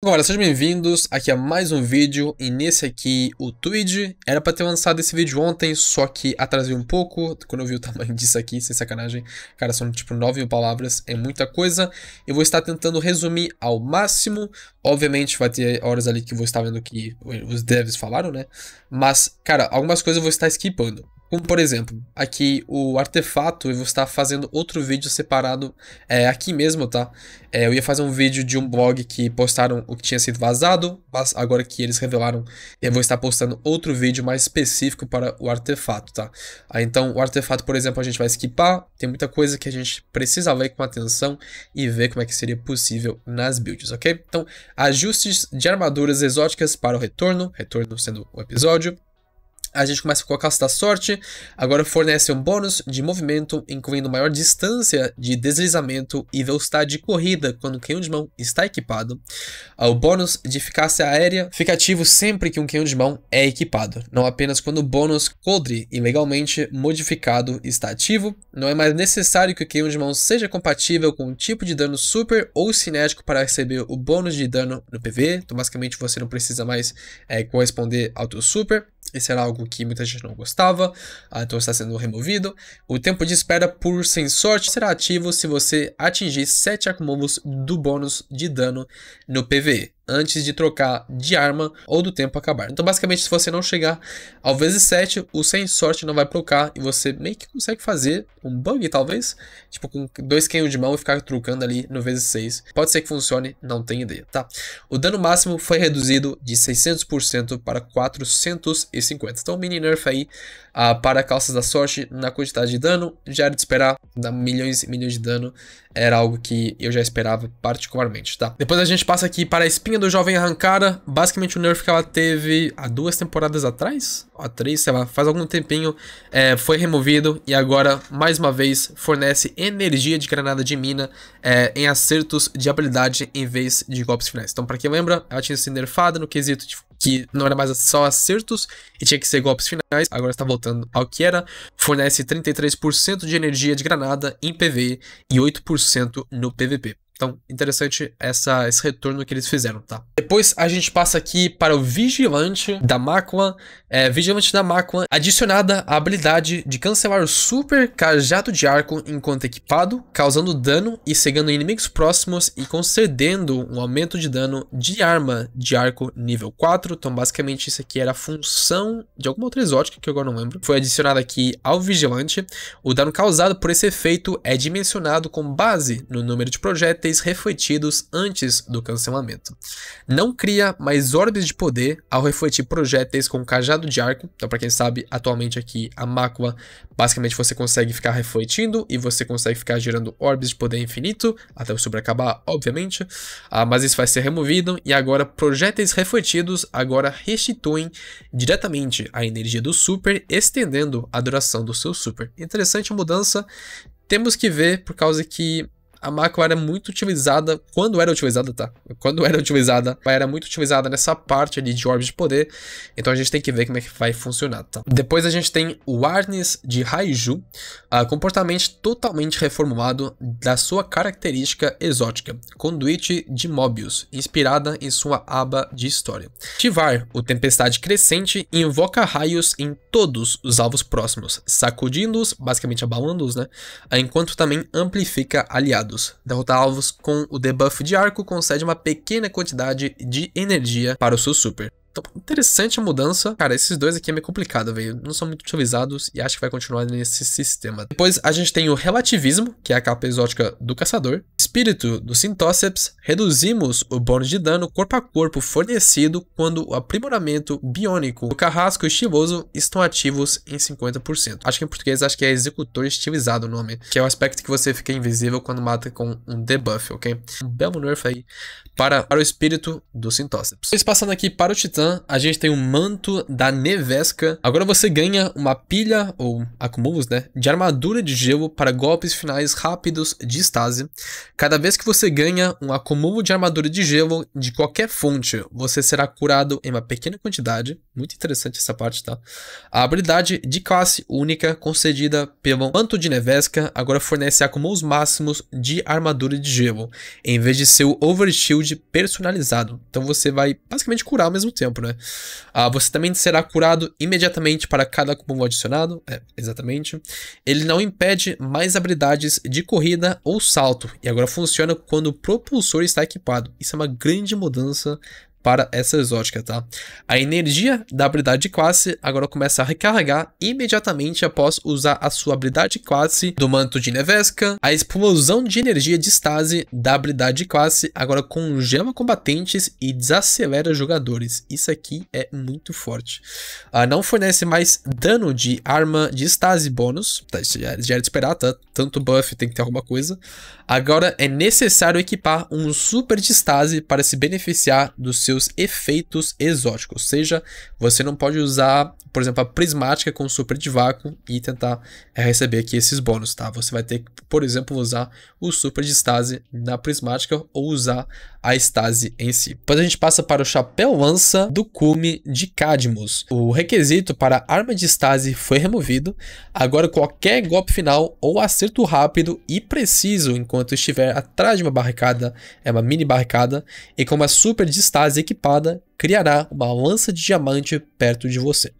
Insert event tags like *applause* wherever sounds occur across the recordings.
Agora, sejam bem-vindos aqui a mais um vídeo e nesse aqui o Twitch. Era para ter lançado esse vídeo ontem, só que atrasei um pouco. Quando eu vi o *laughs* tamanho disso aqui, sem sacanagem, cara, são tipo 9 mil palavras, é muita coisa. Eu vou estar tentando resumir ao máximo. Obviamente vai ter horas ali que eu vou estar vendo que os devs falaram, né? Mas, cara, algumas coisas eu vou estar skipando. Como por exemplo, aqui o artefato, eu vou estar fazendo outro vídeo separado é, aqui mesmo, tá? É, eu ia fazer um vídeo de um blog que postaram o que tinha sido vazado, mas agora que eles revelaram, eu vou estar postando outro vídeo mais específico para o artefato, tá? Ah, então, o artefato, por exemplo, a gente vai skipar, tem muita coisa que a gente precisa ler com atenção e ver como é que seria possível nas builds, ok? Então, ajustes de armaduras exóticas para o retorno, retorno sendo o episódio, a gente começa com a caça da sorte, agora fornece um bônus de movimento, incluindo maior distância de deslizamento e velocidade de corrida quando o canhão de mão está equipado. Ah, o bônus de eficácia aérea fica ativo sempre que um canhão de mão é equipado, não apenas quando o bônus codre ilegalmente modificado está ativo. Não é mais necessário que o canhão de mão seja compatível com um tipo de dano super ou cinético para receber o bônus de dano no PV, então basicamente você não precisa mais é, corresponder ao teu super. Esse era algo que muita gente não gostava, ah, então está sendo removido. O tempo de espera por sensor será ativo se você atingir 7 acumulos do bônus de dano no PVE antes de trocar de arma ou do tempo acabar. Então, basicamente, se você não chegar ao vezes 7, o sem sorte não vai trocar e você meio que consegue fazer um bug, talvez, tipo com dois canhões de mão e ficar trocando ali no vezes 6. Pode ser que funcione, não tenho ideia, tá? O dano máximo foi reduzido de 600% para 450. Então, um mini nerf aí ah, para calças da sorte na quantidade de dano, já era de esperar, dá milhões e milhões de dano, era algo que eu já esperava particularmente, tá? Depois a gente passa aqui para a espinha do Jovem arrancada basicamente o nerf que ela teve há duas temporadas atrás, há três, sei lá, faz algum tempinho, é, foi removido e agora, mais uma vez, fornece energia de granada de mina é, em acertos de habilidade em vez de golpes finais. Então, para quem lembra, ela tinha sido nerfada no quesito de que não era mais só acertos e tinha que ser golpes finais, agora está voltando ao que era. Fornece 33% de energia de granada em PV e 8% no PVP. Então, interessante essa, esse retorno que eles fizeram, tá? Depois a gente passa aqui para o Vigilante da Maquan. É, Vigilante da Maquan, adicionada a habilidade de cancelar o Super Cajado de Arco enquanto equipado, causando dano e cegando inimigos próximos e concedendo um aumento de dano de arma de arco nível 4. Então, basicamente, isso aqui era a função de alguma outra exótica que eu agora não lembro. Foi adicionada aqui ao Vigilante. O dano causado por esse efeito é dimensionado com base no número de projéteis refletidos antes do cancelamento. Não cria mais orbes de poder ao refletir projéteis com cajado de arco. Então, para quem sabe, atualmente aqui a mácula, basicamente você consegue ficar refletindo e você consegue ficar girando orbes de poder infinito, até o super acabar, obviamente. Ah, mas isso vai ser removido e agora projéteis refletidos agora restituem diretamente a energia do super, estendendo a duração do seu super. Interessante mudança. Temos que ver, por causa que a macro era muito utilizada, quando era utilizada, tá? Quando era utilizada, era muito utilizada nessa parte ali de orbes de poder, então a gente tem que ver como é que vai funcionar, tá? Depois a gente tem o Arnis de Raiju, a ah, comportamento totalmente reformulado da sua característica exótica, Conduite de Mobius, inspirada em sua aba de história. Tivar, o Tempestade Crescente, invoca raios em todos os alvos próximos, sacudindo-os, basicamente abalando-os, né? Enquanto também amplifica aliados. Derrotar alvos com o debuff de arco concede uma pequena quantidade de energia para o seu super. Então, interessante a mudança. Cara, esses dois aqui é meio complicado, velho. Não são muito utilizados e acho que vai continuar nesse sistema. Depois a gente tem o relativismo, que é a capa exótica do caçador. Espírito do Sintóceps. Reduzimos o bônus de dano corpo a corpo fornecido quando o aprimoramento biônico do carrasco estiloso estão ativos em 50%. Acho que em português acho que é executor estilizado o nome, que é o aspecto que você fica invisível quando mata com um debuff, ok? Um belo nerf aí para, para o espírito do Sintóceps. Depois passando aqui para o Titã, a gente tem o um manto da nevesca. Agora você ganha uma pilha, ou acumulos, né? De armadura de gelo para golpes finais rápidos de estase. Cada vez que você ganha um acumulo de armadura de gelo de qualquer fonte, você será curado em uma pequena quantidade. Muito interessante essa parte, tá? A habilidade de classe única concedida pelo Manto de Nevesca agora fornece acúmulos máximos de armadura de gelo, em vez de seu overshield personalizado. Então você vai basicamente curar ao mesmo tempo, né? Ah, você também será curado imediatamente para cada acúmulo adicionado. É, exatamente. Ele não impede mais habilidades de corrida ou salto, e agora funciona quando o propulsor está equipado. Isso é uma grande mudança para essa exótica, tá? A energia da habilidade de classe agora começa a recarregar imediatamente após usar a sua habilidade de classe do manto de Nevesca. A explosão de energia de estase da habilidade de classe agora congela combatentes e desacelera jogadores. Isso aqui é muito forte. Ah, não fornece mais dano de arma de estase bônus, tá, isso já, já era de esperar, tá? Tanto buff tem que ter alguma coisa. Agora é necessário equipar um super de estase para se beneficiar dos seus seus efeitos exóticos. Ou seja, você não pode usar, por exemplo, a prismática com super de vácuo e tentar eh, receber aqui esses bônus, tá? Você vai ter que, por exemplo, usar o super de estase na prismática ou usar a estase em si. Depois a gente passa para o chapéu lança do cume de Cadmus. O requisito para arma de estase foi removido. Agora qualquer golpe final ou acerto rápido e preciso enquanto estiver atrás de uma barricada, é uma mini barricada, e com uma super de estase equipada, criará uma lança de diamante perto de você.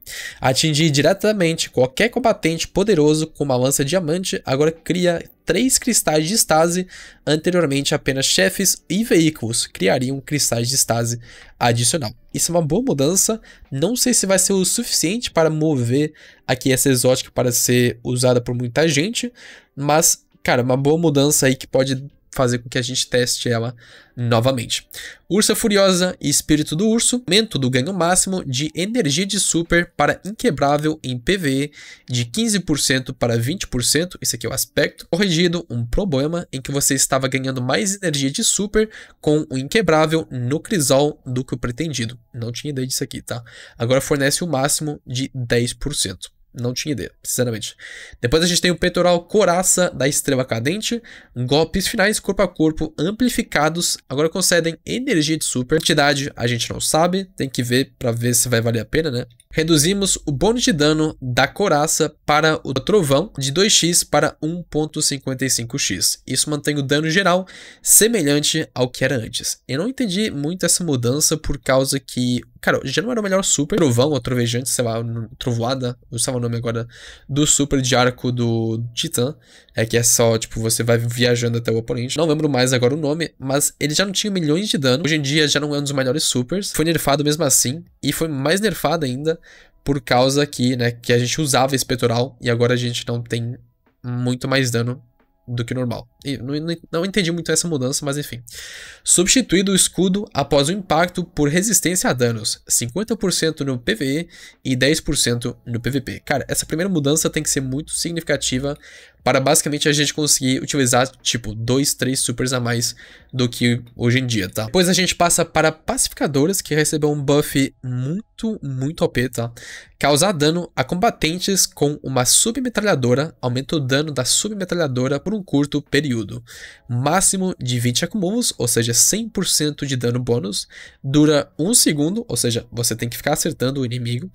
Atingir diretamente qualquer combatente poderoso com uma lança de diamante agora cria três cristais de estase, anteriormente apenas chefes e veículos criariam cristais de estase adicional. Isso é uma boa mudança, não sei se vai ser o suficiente para mover aqui essa exótica para ser usada por muita gente, mas cara, uma boa mudança aí que pode fazer com que a gente teste ela novamente. Ursa Furiosa e Espírito do Urso, aumento do ganho máximo de energia de super para inquebrável em PVE de 15% para 20%, isso aqui é o aspecto, corrigido um problema em que você estava ganhando mais energia de super com o inquebrável no crisol do que o pretendido. Não tinha ideia disso aqui, tá? Agora fornece o máximo de 10%. Não tinha ideia, sinceramente. Depois a gente tem o peitoral coraça da estrela cadente. Golpes finais corpo a corpo amplificados. Agora concedem energia de super. Quantidade a gente não sabe. Tem que ver para ver se vai valer a pena, né? reduzimos o bônus de dano da coraça para o trovão de 2x para 1.55x. Isso mantém o dano geral semelhante ao que era antes. Eu não entendi muito essa mudança por causa que, cara, já não era o melhor super trovão ou trovejante, sei lá, trovoada, usava o nome agora, do super de arco do Titã. É que é só, tipo, você vai viajando até o oponente. Não lembro mais agora o nome, mas ele já não tinha milhões de dano. Hoje em dia já não é um dos melhores supers. Foi nerfado mesmo assim. E foi mais nerfada ainda por causa que, né, que a gente usava esse peitoral e agora a gente não tem muito mais dano do que normal. Não, não entendi muito essa mudança, mas enfim. Substituído o escudo após o impacto por resistência a danos, 50% no PvE e 10% no PvP. Cara, essa primeira mudança tem que ser muito significativa para basicamente a gente conseguir utilizar tipo 2, 3 supers a mais do que hoje em dia, tá? Depois a gente passa para pacificadoras que recebeu um buff muito, muito OP, tá? Causar dano a combatentes com uma submetralhadora aumenta o dano da submetralhadora por um curto período período. Máximo de 20 acumulos, ou seja, 100% de dano bônus. Dura 1 um segundo, ou seja, você tem que ficar acertando o inimigo.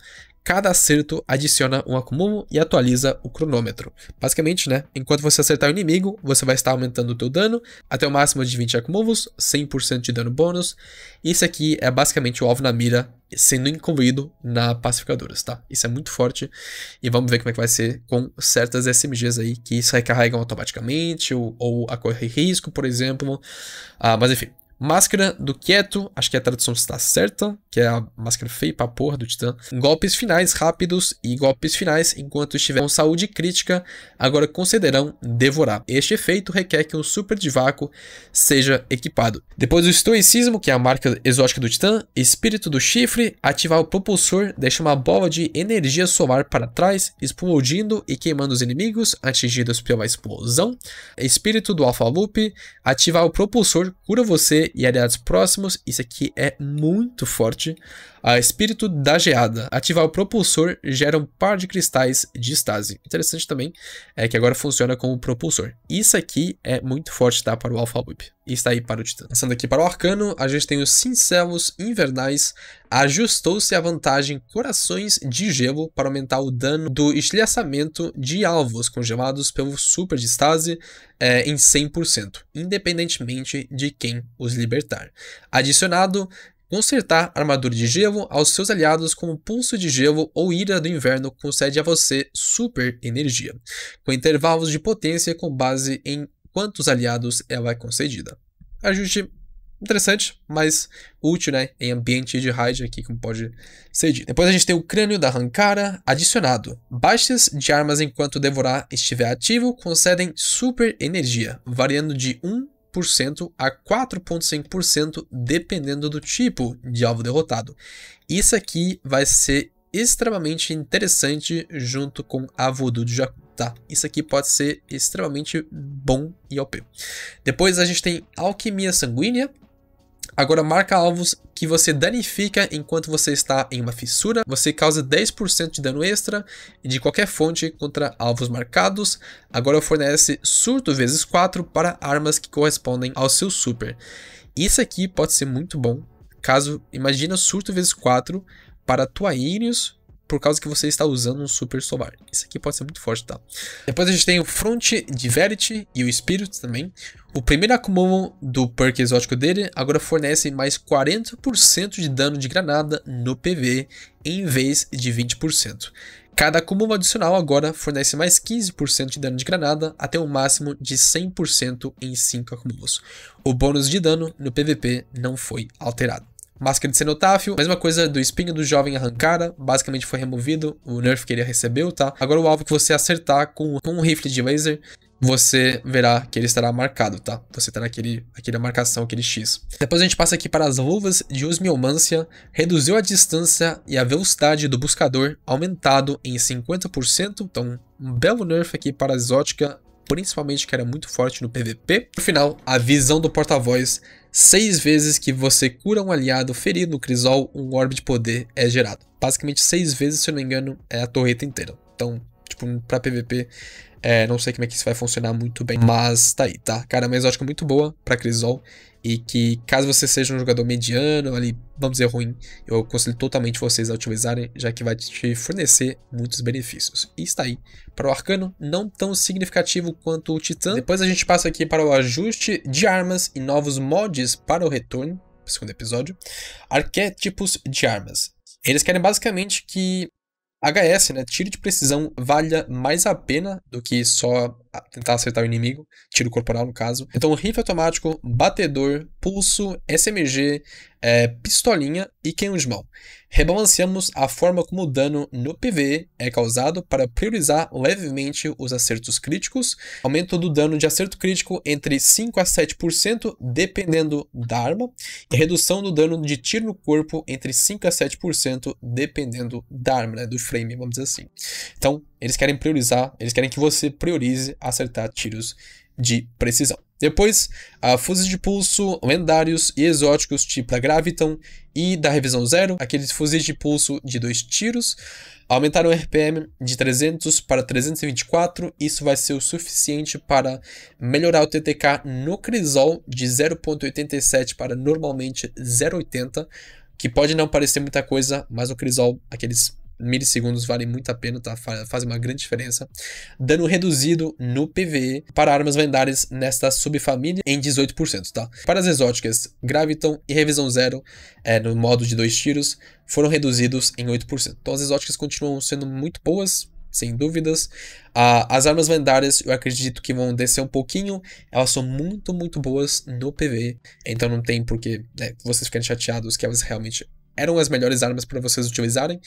Cada acerto adiciona um acumulo e atualiza o cronômetro. Basicamente, né? Enquanto você acertar o inimigo, você vai estar aumentando o teu dano até o máximo de 20 acumulos, 100% de dano bônus. Isso aqui é basicamente o alvo na mira sendo incluído na pacificadoras, tá? Isso é muito forte e vamos ver como é que vai ser com certas SMGs aí que se recarregam automaticamente ou, ou a correr risco, por exemplo. Ah, mas enfim, Máscara do Quieto, acho que a tradução está certa, que é a máscara feia pra porra do Titã. Golpes finais rápidos e golpes finais enquanto estiver com saúde crítica, agora concederão devorar. Este efeito requer que um super de vácuo seja equipado. Depois do Estoicismo, que é a marca exótica do Titã, Espírito do Chifre, ativar o propulsor, deixa uma bola de energia solar para trás, explodindo e queimando os inimigos atingidos pela explosão. Espírito do Alpha Loop, ativar o propulsor, cura você e aliados próximos. Isso aqui é muito forte. A espírito da geada. Ativar o propulsor gera um par de cristais de estase. Interessante também é que agora funciona como propulsor. Isso aqui é muito forte, tá? Para o Alpha Whip. E está aí para o Titã. Passando aqui para o Arcano, a gente tem os Cincelos Invernais. Ajustou-se a vantagem Corações de Gelo para aumentar o dano do estilhaçamento de alvos congelados pelo Super de Estase é, em 100%, independentemente de quem os libertar. Adicionado, Consertar armadura de gelo aos seus aliados com pulso de gelo ou ira do inverno concede a você super energia, com intervalos de potência com base em quantos aliados ela é concedida. Ajuste interessante, mas útil, né? Em ambiente de raid aqui, como pode ser dito. Depois a gente tem o crânio da Rancara adicionado. Baixas de armas enquanto devorar estiver ativo concedem super energia, variando de 1 a 4,5%, dependendo do tipo de alvo derrotado. Isso aqui vai ser extremamente interessante junto com a Voodoo de Jakku. Tá, isso aqui pode ser extremamente bom e OP. Depois a gente tem Alquimia Sanguínea, Agora marca alvos que você danifica enquanto você está em uma fissura. Você causa 10% de dano extra de qualquer fonte contra alvos marcados. Agora fornece surto vezes 4 para armas que correspondem ao seu super. Isso aqui pode ser muito bom. Caso, imagina surto vezes 4 para Tuaírios, por causa que você está usando um super solar. Isso aqui pode ser muito forte, tá? Depois a gente tem o Front de Verity e o Spirit também. O primeiro acumulo do perk exótico dele agora fornece mais 40% de dano de granada no PV em vez de 20%. Cada acúmulo adicional agora fornece mais 15% de dano de granada até um máximo de 100% em 5 acúmulos. O bônus de dano no PVP não foi alterado. Máscara de cenotáfio, mesma coisa do espinho do jovem arrancada, basicamente foi removido, o nerf que ele recebeu, tá? Agora o alvo que você acertar com, com um rifle de laser, você verá que ele estará marcado, tá? Você terá aquele, aquela marcação, aquele X. Depois a gente passa aqui para as luvas de osmiomância. Reduziu a distância e a velocidade do buscador aumentado em 50%. Então, um belo nerf aqui para a exótica principalmente que era muito forte no PVP. No final, a visão do porta-voz seis vezes que você cura um aliado ferido no Crisol, um orbe de poder é gerado. Basicamente seis vezes, se eu não me engano, é a torreta inteira. Então, tipo, pra PVP, é, não sei como é que isso vai funcionar muito bem, mas tá aí, tá? Cara, uma exótica muito boa pra Crisol e que caso você seja um jogador mediano, ali, vamos dizer ruim, eu aconselho totalmente vocês a utilizarem, já que vai te fornecer muitos benefícios. E está aí para o arcano, não tão significativo quanto o titã. Depois a gente passa aqui para o ajuste de armas e novos mods para o retorno, segundo episódio, arquétipos de armas. Eles querem basicamente que HS, né, tiro de precisão, valha mais a pena do que só tentar acertar o inimigo, tiro corporal no caso. Então, rifle automático, batedor, pulso, SMG, é, pistolinha e canhão de mão. Rebalanceamos a forma como o dano no PV é causado para priorizar levemente os acertos críticos. Aumento do dano de acerto crítico entre 5 a 7%, dependendo da arma, e redução do dano de tiro no corpo entre 5 a 7%, dependendo da arma, né, do frame, vamos dizer assim. Então, eles querem priorizar, eles querem que você priorize acertar tiros de precisão. Depois, a ah, fuzis de pulso, lendários e exóticos tipo da Graviton e da Revisão Zero, aqueles fuzis de pulso de dois tiros, aumentaram o RPM de 300 para 324, isso vai ser o suficiente para melhorar o TTK no Crisol de 0.87 para normalmente 0.80, que pode não parecer muita coisa, mas o Crisol, aqueles milissegundos vale muito a pena, tá? Faz uma grande diferença. Dano reduzido no PVE para armas lendárias nesta subfamília em 18%, tá? Para as exóticas, Graviton e Revisão Zero, é, no modo de dois tiros, foram reduzidos em 8%. Então as exóticas continuam sendo muito boas, sem dúvidas. as armas lendárias eu acredito que vão descer um pouquinho. Elas são muito, muito boas no PV. Então não tem por que né, vocês ficarem chateados que elas realmente eram as melhores armas para vocês utilizarem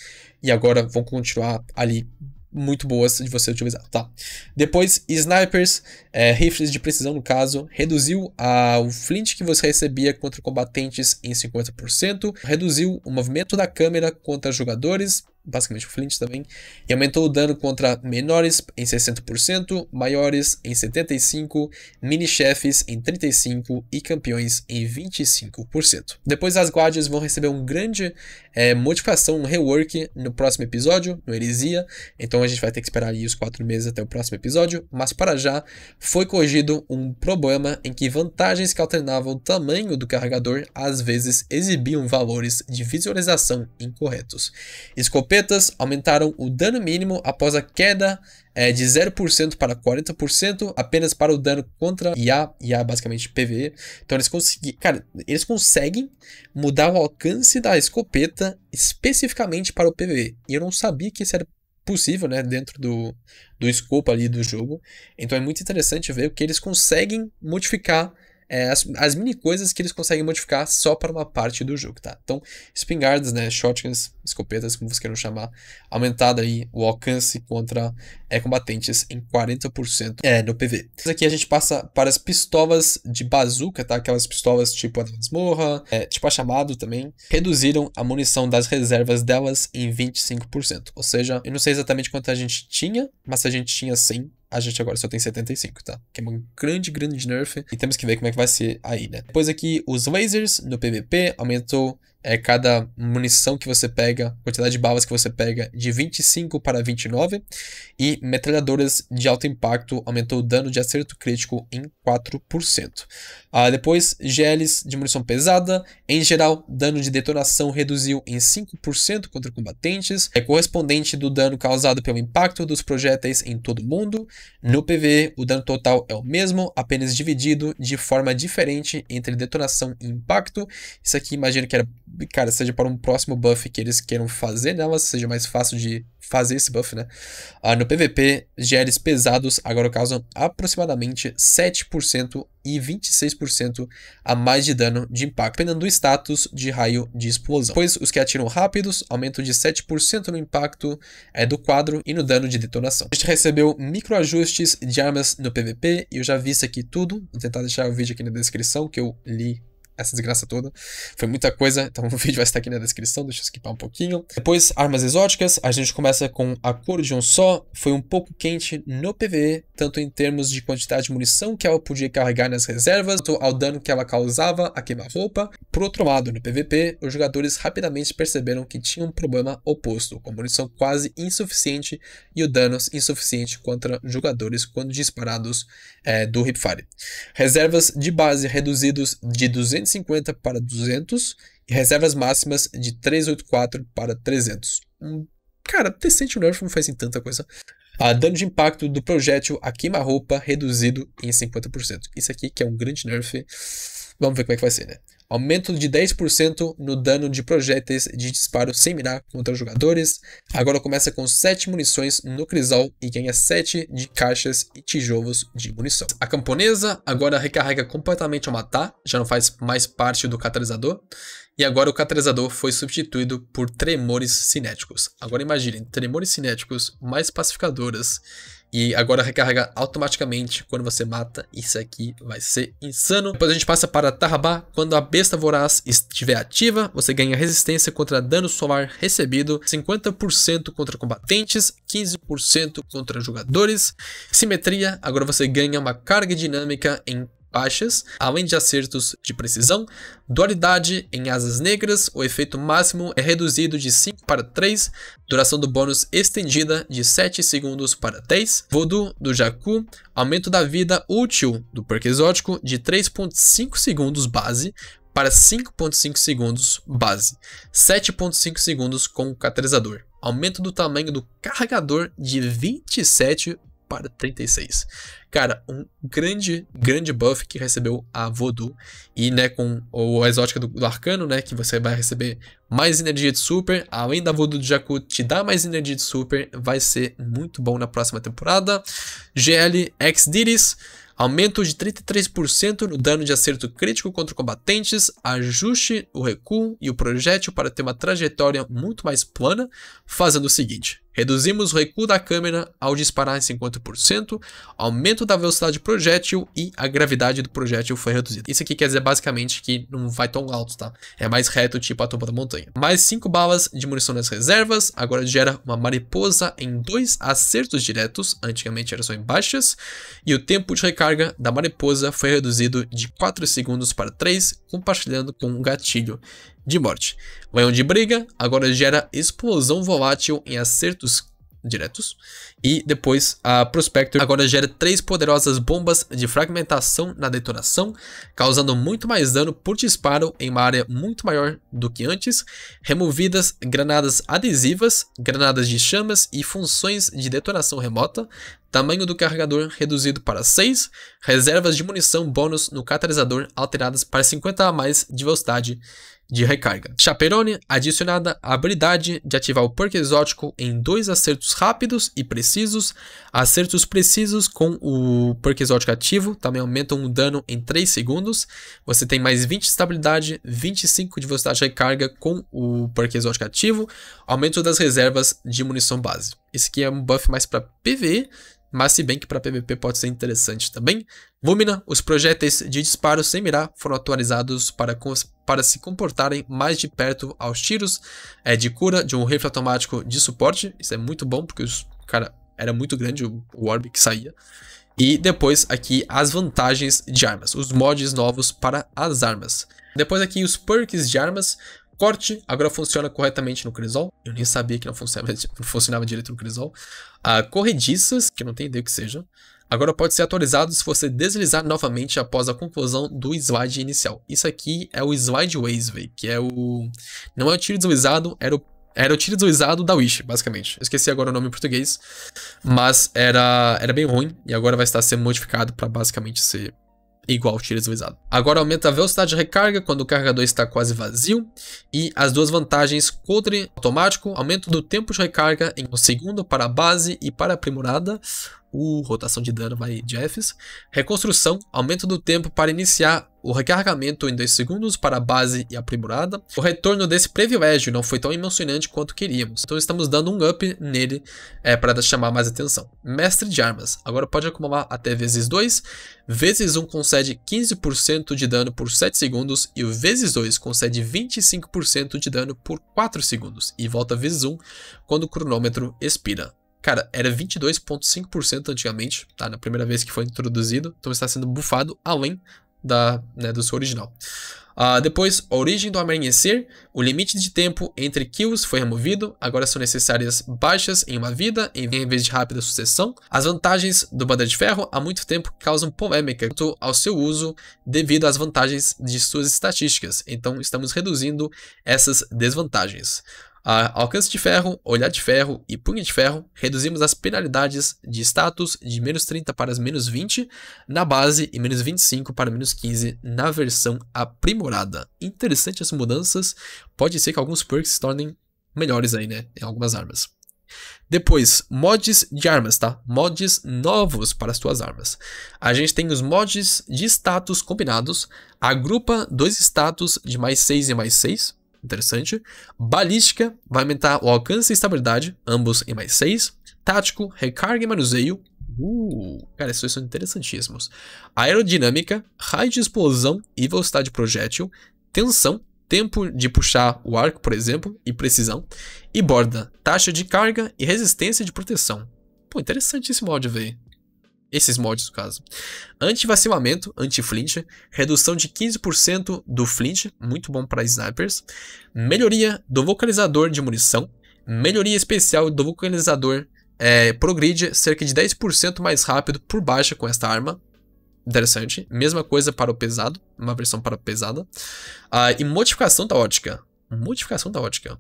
e agora vão continuar ali muito boas de você utilizar, tá? Depois, snipers, é, rifles de precisão no caso, reduziu a, o flint que você recebia contra combatentes em 50%, reduziu o movimento da câmera contra jogadores, basicamente o flint também, e aumentou o dano contra menores em 60%, maiores em 75%, mini-chefes em 35% e campeões em 25%. Depois as guardas vão receber um grande é, modificação, rework no próximo episódio, no Heresia. Então a gente vai ter que esperar aí os quatro meses até o próximo episódio. Mas para já, foi corrigido um problema em que vantagens que alternavam o tamanho do carregador às vezes exibiam valores de visualização incorretos. Escopetas aumentaram o dano mínimo após a queda é de 0% para 40%, apenas para o dano contra IA, IA é basicamente PVE. Então eles conseguem, cara, eles conseguem mudar o alcance da escopeta especificamente para o PVE. E eu não sabia que isso era possível, né, dentro do, do escopo ali do jogo. Então é muito interessante ver o que eles conseguem modificar é, as, as, mini coisas que eles conseguem modificar só para uma parte do jogo, tá? Então, espingardas, né, shotguns, escopetas, como vocês queiram chamar, aumentada aí o alcance contra é, combatentes em 40% é, no PV. Isso Aqui a gente passa para as pistolas de bazuca, tá? Aquelas pistolas tipo a da masmorra, é, tipo a chamado também, reduziram a munição das reservas delas em 25%. Ou seja, eu não sei exatamente quanto a gente tinha, mas se a gente tinha 100, a gente agora só tem 75, tá? Que é uma grande, grande nerf. E temos que ver como é que vai ser aí, né? Depois aqui, os lasers no PVP aumentou é cada munição que você pega, quantidade de balas que você pega de 25 para 29, e metralhadoras de alto impacto aumentou o dano de acerto crítico em 4%. Ah, depois, geles de munição pesada, em geral, dano de detonação reduziu em 5% contra combatentes, é correspondente do dano causado pelo impacto dos projéteis em todo o mundo. No PV, o dano total é o mesmo, apenas dividido de forma diferente entre detonação e impacto. Isso aqui imagino que era cara, seja para um próximo buff que eles queiram fazer nelas, seja mais fácil de fazer esse buff, né? Ah, no PVP, GLs pesados agora causam aproximadamente 7% e 26% a mais de dano de impacto, dependendo do status de raio de explosão. Pois os que atiram rápidos, aumento de 7% no impacto é do quadro e no dano de detonação. A gente recebeu microajustes de armas no PVP e eu já vi isso aqui tudo. Vou tentar deixar o vídeo aqui na descrição que eu li essa desgraça toda. Foi muita coisa, então *laughs* o vídeo vai estar aqui na descrição, deixa eu skipar um pouquinho. Depois, armas exóticas, a gente começa com a um só, foi um pouco quente no PvE, tanto em termos de quantidade de munição que ela podia carregar nas reservas, quanto ao dano que ela causava a queima-roupa. Por outro lado, no PvP, os jogadores rapidamente perceberam que tinha um problema oposto, com munição quase insuficiente e o dano insuficiente contra jogadores quando disparados é, do Hipfire. Reservas de base reduzidos de 200 150 para 200 e reservas máximas de 384 para 300. Um, cara, decente o nerf não faz em tanta coisa. Ah, dano de impacto do projétil a queima-roupa reduzido em 50%. Isso aqui que é um grande nerf. Vamos ver como é que vai ser, né? aumento de 10% no dano de projéteis de disparo sem mirar contra jogadores. Agora começa com 7 munições no crisol e ganha 7 de caixas e tijolos de munição. A camponesa agora recarrega completamente ao matar, já não faz mais parte do catalisador. E agora o catalisador foi substituído por tremores cinéticos. Agora imaginem, tremores cinéticos mais pacificadoras e agora recarrega automaticamente quando você mata. Isso aqui vai ser insano. Depois a gente passa para Tarrabá. Quando a besta voraz estiver ativa, você ganha resistência contra dano solar recebido, 50% contra combatentes, 15% contra jogadores. Simetria, agora você ganha uma carga dinâmica em baixas, além de acertos de precisão, dualidade em asas negras, o efeito máximo é reduzido de 5 para 3, duração do bônus estendida de 7 segundos para 10, voodoo do Jakku, aumento da vida útil do perk exótico de 3.5 segundos base, para 5.5 segundos base, 7.5 segundos com o catalisador. Aumento do tamanho do carregador de 27 para 36. Cara, um grande, grande buff que recebeu a Voodoo. E, né, com o, exótica do, do, Arcano, né, que você vai receber mais energia de super. Além da Voodoo do Jakku te dar mais energia de super, vai ser muito bom na próxima temporada. GL Ex-Diris. Aumento de 33% no dano de acerto crítico contra combatentes, ajuste o recuo e o projétil para ter uma trajetória muito mais plana, fazendo o seguinte: Reduzimos o recuo da câmera ao disparar em 50%, aumento da velocidade do projétil e a gravidade do projétil foi reduzida. Isso aqui quer dizer basicamente que não vai tão alto, tá? É mais reto, tipo a tampa da montanha. Mais 5 balas de munição nas reservas, agora gera uma mariposa em dois acertos diretos, antigamente era só em baixas, e o tempo de recarga da mariposa foi reduzido de 4 segundos para 3, compartilhando com um gatilho de morte. Banhão de briga agora gera explosão volátil em acertos diretos. E depois a Prospector agora gera três poderosas bombas de fragmentação na detonação, causando muito mais dano por disparo em uma área muito maior do que antes, removidas granadas adesivas, granadas de chamas e funções de detonação remota, tamanho do carregador reduzido para 6, reservas de munição bônus no catalisador alteradas para 50 a mais de velocidade de recarga. Chaperone adicionada a habilidade de ativar o perk exótico em dois acertos rápidos e precisos. Acertos precisos com o perk exótico ativo também aumentam o dano em 3 segundos. Você tem mais 20 de estabilidade, 25 de velocidade de recarga com o perk exótico ativo, aumento das reservas de munição base. Esse aqui é um buff mais para PvE, mas se bem que para PVP pode ser interessante também. Lumina, os projéteis de disparo sem mirar foram atualizados para, para se comportarem mais de perto aos tiros é, de cura de um rifle automático de suporte. Isso é muito bom, porque os, cara, era muito grande o, o orb que saía. E depois aqui as vantagens de armas, os mods novos para as armas. Depois aqui os perks de armas, corte agora funciona corretamente no Crisol. Eu nem sabia que não funcionava, *laughs* não funcionava direito no Crisol. Ah, corrediças, que não tem ideia que seja. Agora pode ser atualizado se você deslizar novamente após a conclusão do slide inicial. Isso aqui é o slide Wave que é o. Não é o tiro deslizado, era o era o tiro deslizado da Wish, basicamente. Eu esqueci agora o nome em português, mas era, era bem ruim e agora vai estar sendo modificado para basicamente ser igual tiro deslizado. Agora aumenta a velocidade de recarga quando o carregador está quase vazio e as duas vantagens coldre automático, aumento do tempo de recarga em um segundo para a base e para a aprimorada, recuo, rotação de dano vai Jeffs, reconstrução, aumento do tempo para iniciar o recarregamento em 2 segundos para a base e aprimorada. O retorno desse privilégio não foi tão emocionante quanto queríamos, então estamos dando um up nele é, para chamar mais atenção. Mestre de armas, agora pode acumular até vezes 2, vezes 1 um concede 15% de dano por 7 segundos e o vezes 2 concede 25% de dano por 4 segundos e volta vezes 1 um quando o cronômetro expira. Cara, era 22,5% antigamente, tá? Na primeira vez que foi introduzido, então está sendo bufado além da, né, do seu original. Uh, depois, a origem do amanhecer, o limite de tempo entre kills foi removido, agora são necessárias baixas em uma vida em vez de rápida sucessão. As vantagens do banda de Ferro há muito tempo causam polêmica quanto ao seu uso devido às vantagens de suas estatísticas, então estamos reduzindo essas desvantagens a alcance de ferro, olhar de ferro e punho de ferro, reduzimos as penalidades de status de menos 30 para menos 20 na base e menos 25 para menos 15 na versão aprimorada. Interessante as mudanças, pode ser que alguns perks se tornem melhores aí, né, em algumas armas. Depois, mods de armas, tá? Mods novos para as tuas armas. A gente tem os mods de status combinados, agrupa dois status de mais 6 e mais 6, interessante. Balística vai aumentar o alcance e estabilidade, ambos em mais 6. Tático, recarga e manuseio. Uh, cara, esses dois são interessantíssimos. Aerodinâmica, raio de explosão e velocidade projétil. Tensão, tempo de puxar o arco, por exemplo, e precisão. E borda, taxa de carga e resistência de proteção. Pô, interessantíssimo áudio, velho. Esses mods, no caso. Anti-vacilamento, anti-flint, redução de 15% do flint, muito bom para snipers. Melhoria do vocalizador de munição, melhoria especial do vocalizador é, progride cerca de 10% mais rápido por baixa com esta arma. Interessante. Mesma coisa para o pesado, uma versão para pesada. Ah, e modificação da ótica. Modificação da ótica.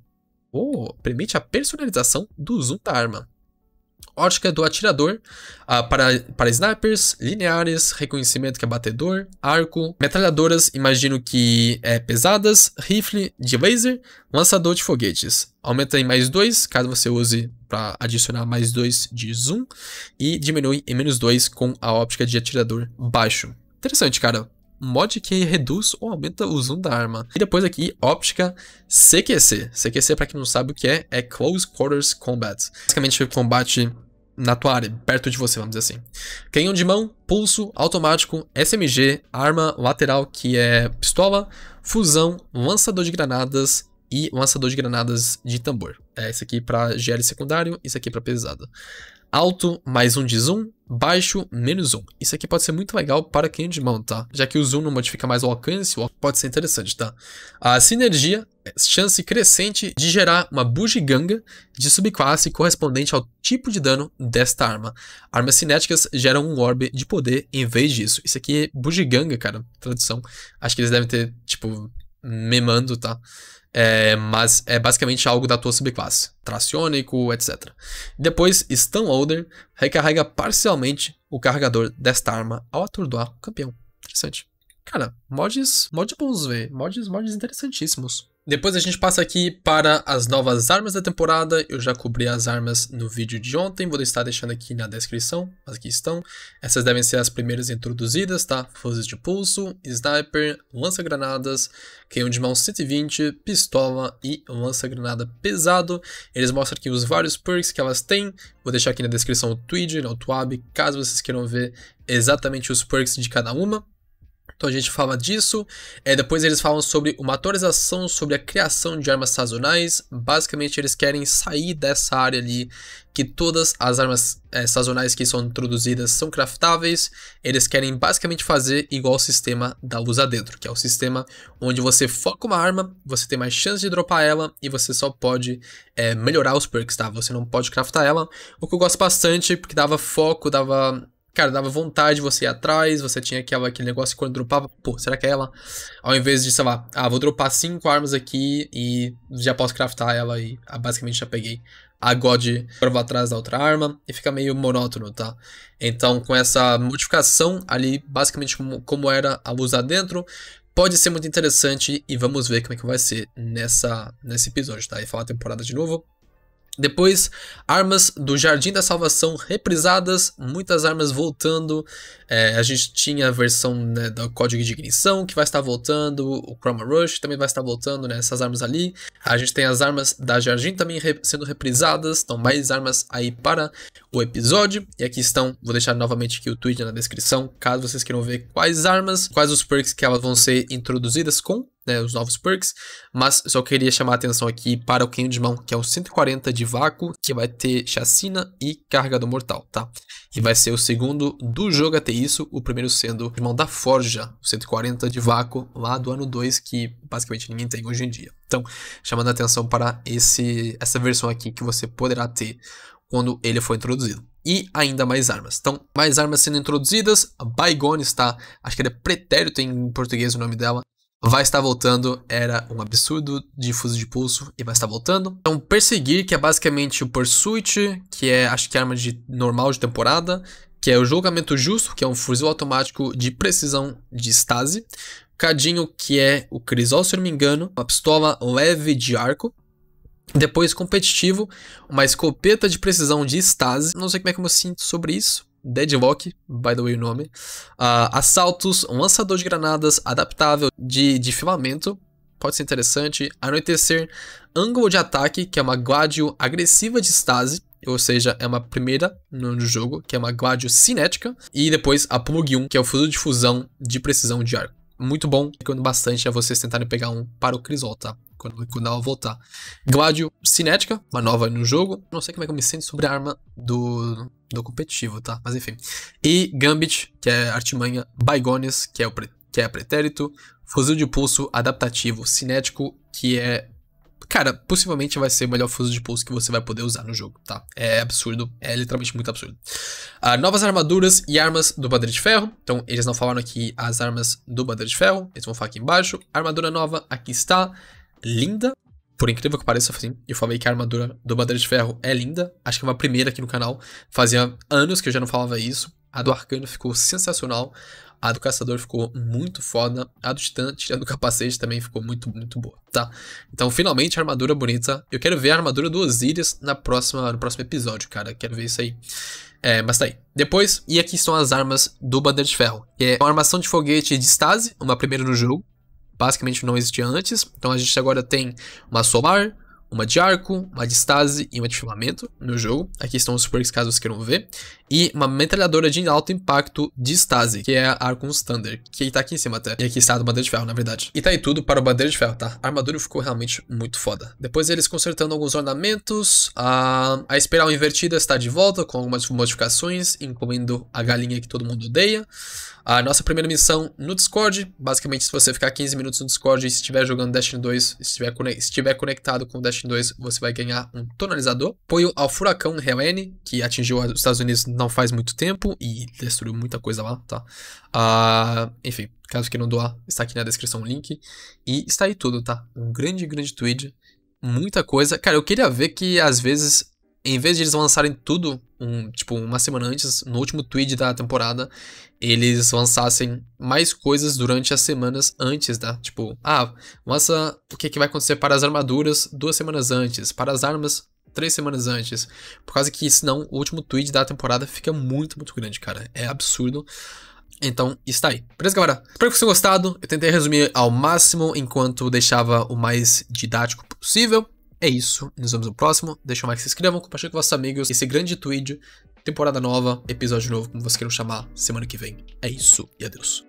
Oh, permite a personalização do zoom da arma. Ótica do atirador uh, para, para snipers, lineares, reconhecimento que é batedor, arco, metralhadoras, imagino que é, pesadas, rifle de laser, lançador de foguetes. Aumenta em mais dois caso você use para adicionar mais dois de zoom, e diminui em menos dois com a óptica de atirador baixo. Interessante, cara mod que reduz ou aumenta o zoom da arma. E depois aqui, óptica CQC. CQC, para quem não sabe o que é, é Close Quarters Combat. Basicamente, combate na tua área, perto de você, vamos dizer assim. Canhão de mão, pulso, automático, SMG, arma lateral, que é pistola, fusão, lançador de granadas e lançador de granadas de tambor. É esse aqui para GL secundário, isso aqui para pesada alto mais um de zoom, baixo menos um. Isso aqui pode ser muito legal para quem é de mão, tá? Já que o zoom não modifica mais o alcance, pode ser interessante, tá? A sinergia, é chance crescente de gerar uma bugiganga de subclasse correspondente ao tipo de dano desta arma. Armas cinéticas geram um orbe de poder em vez disso. Isso aqui é bugiganga, cara, tradução. Acho que eles devem ter, tipo, memando, tá? é, mas é basicamente algo da tua subclasse, tracionico etc. Depois, Stun recarrega parcialmente o carregador desta arma ao atordoar o campeão. Interessante. Cara, mods, mods bons, velho. Mods, mods interessantíssimos. Depois a gente passa aqui para as novas armas da temporada. Eu já cobri as armas no vídeo de ontem, vou estar deixando aqui na descrição, as que estão. Essas devem ser as primeiras introduzidas, tá? Fuzes de pulso, sniper, lança-granadas, canhão de mão 120, pistola e lança-granada pesado. Eles mostram aqui os vários perks que elas têm. Vou deixar aqui na descrição o Twitch, né, o Twab, caso vocês queiram ver exatamente os perks de cada uma. Então a gente fala disso. É, depois eles falam sobre uma atualização sobre a criação de armas sazonais. Basicamente, eles querem sair dessa área ali que todas as armas é, sazonais que são introduzidas são craftáveis. Eles querem basicamente fazer igual o sistema da luz adentro, que é o sistema onde você foca uma arma, você tem mais chance de dropar ela e você só pode é, melhorar os perks, tá? Você não pode craftar ela. O que eu gosto bastante, porque dava foco, dava cara, dava vontade de você ir atrás, você tinha aquela, aquele negócio que quando dropava, pô, será que é ela? Ao invés de, sei lá, ah, vou dropar cinco armas aqui e já posso craftar ela e ah, basicamente já peguei a God para vou atrás da outra arma e fica meio monótono, tá? Então, com essa modificação ali, basicamente como, como era a luz lá dentro, pode ser muito interessante e vamos ver como é que vai ser nessa, nesse episódio, tá? E falar a temporada de novo, depois, armas do Jardim da Salvação reprisadas, muitas armas voltando. É, a gente tinha a versão né, do código de ignição que vai estar voltando, o Chroma Rush também vai estar voltando, né, essas armas ali. A gente tem as armas da Jardim também re sendo reprisadas, então mais armas aí para o episódio. E aqui estão, vou deixar novamente aqui o tweet na descrição, caso vocês queiram ver quais armas, quais os perks que elas vão ser introduzidas com né, os novos perks, mas só queria chamar a atenção aqui para o mão que é o 140 de vácuo, que vai ter chacina e carga do mortal, tá? E vai ser o segundo do jogo até isso, o primeiro sendo o irmão da Forja, o 140 de vácuo, lá do ano 2, que basicamente ninguém tem hoje em dia. Então, chamando a atenção para esse, essa versão aqui que você poderá ter quando ele for introduzido. E ainda mais armas. Então, mais armas sendo introduzidas. A Bygone está, acho que era é Pretérito em português o nome dela, vai estar voltando era um absurdo difuso de pulso e vai estar voltando. Então, perseguir, que é basicamente o pursuit, que é acho que é arma de normal de temporada, que é o julgamento justo, que é um fuzil automático de precisão de estase. Cadinho, que é o crisol, se eu não me engano, uma pistola leve de arco. Depois, competitivo, uma escopeta de precisão de estase. Não sei como é que eu me sinto sobre isso, Deadlock, by the way o nome, uh, assaltos, um lançador de granadas adaptável de, de filamento, pode ser interessante, anoitecer, ângulo de ataque, que é uma gladio agressiva de stase, ou seja, é uma primeira no jogo, que é uma gladio cinética, e depois a plug 1, que é o fluido de fusão de precisão de arco. Muito bom, ficando bastante a vocês tentarem pegar um para o Crisol, tá? quando, quando ela voltar. Gladio cinética, uma nova no jogo. Não sei como é que eu me sinto sobre a arma do, do competitivo, tá? Mas enfim. E Gambit, que é artimanha. Baigones, que é, o que é pretérito. Fuzil de pulso adaptativo cinético, que é cara, possivelmente vai ser o melhor fuso de pulso que você vai poder usar no jogo, tá? É absurdo, é literalmente muito absurdo. Ah, novas armaduras e armas do Bandeira de Ferro. Então, eles não falaram aqui as armas do Bandeira de Ferro, eles vão falar aqui embaixo. Armadura nova, aqui está linda. Por incrível que pareça, assim, eu falei que a armadura do Bandeira de Ferro é linda. Acho que é uma primeira aqui no canal. Fazia anos que eu já não falava isso. A do Arcano ficou sensacional. A do Caçador ficou muito foda. A do Titã, a do capacete, também ficou muito, muito boa, tá? Então, finalmente, a armadura bonita. Eu quero ver a armadura do Osiris na próxima, no próximo episódio, cara. Quero ver isso aí. É, mas tá aí. Depois, e aqui estão as armas do Bandeira de Ferro. Que é uma armação de foguete de Stase, uma primeira no jogo basicamente não existia antes. Então a gente agora tem uma solar, uma de arco, uma de stase e uma de filamento no jogo. Aqui estão os perks caso vocês queiram ver. E uma metralhadora de alto impacto de stase, que é a Arcon Thunder, que tá aqui em cima até. E aqui está a do Bandeira de Ferro, na verdade. E tá aí tudo para o Bandeira de Ferro, tá? A armadura ficou realmente muito foda. Depois eles consertando alguns ornamentos, a, a espiral invertida está de volta com algumas modificações, incluindo a galinha que todo mundo odeia a nossa primeira missão no Discord. Basicamente, se você ficar 15 minutos no Discord e estiver jogando Destiny 2, estiver, estiver conectado com o Destiny 2, você vai ganhar um tonalizador. Apoio ao furacão Helene, que atingiu os Estados Unidos não faz muito tempo e destruiu muita coisa lá, tá? Uh, enfim, caso queiram doar, está aqui na descrição o link. E está aí tudo, tá? Um grande, grande tweet muita coisa. Cara, eu queria ver que às vezes em vez de eles lançarem tudo, um, tipo, uma semana antes, no último tweet da temporada, eles lançassem mais coisas durante as semanas antes, tá? Tipo, ah, lança o que, que vai acontecer para as armaduras duas semanas antes, para as armas três semanas antes. Por causa que senão o último tweet da temporada fica muito, muito grande, cara. É absurdo. Então, está aí. Beleza, galera? Espero que vocês tenham gostado. Eu tentei resumir ao máximo enquanto deixava o mais didático possível. É isso, nos vemos no próximo. Deixa o like, se inscrevam, compartilhem com vossos amigos esse grande tweet. Temporada nova, episódio novo, como vocês queiram chamar, semana que vem. É isso e adeus.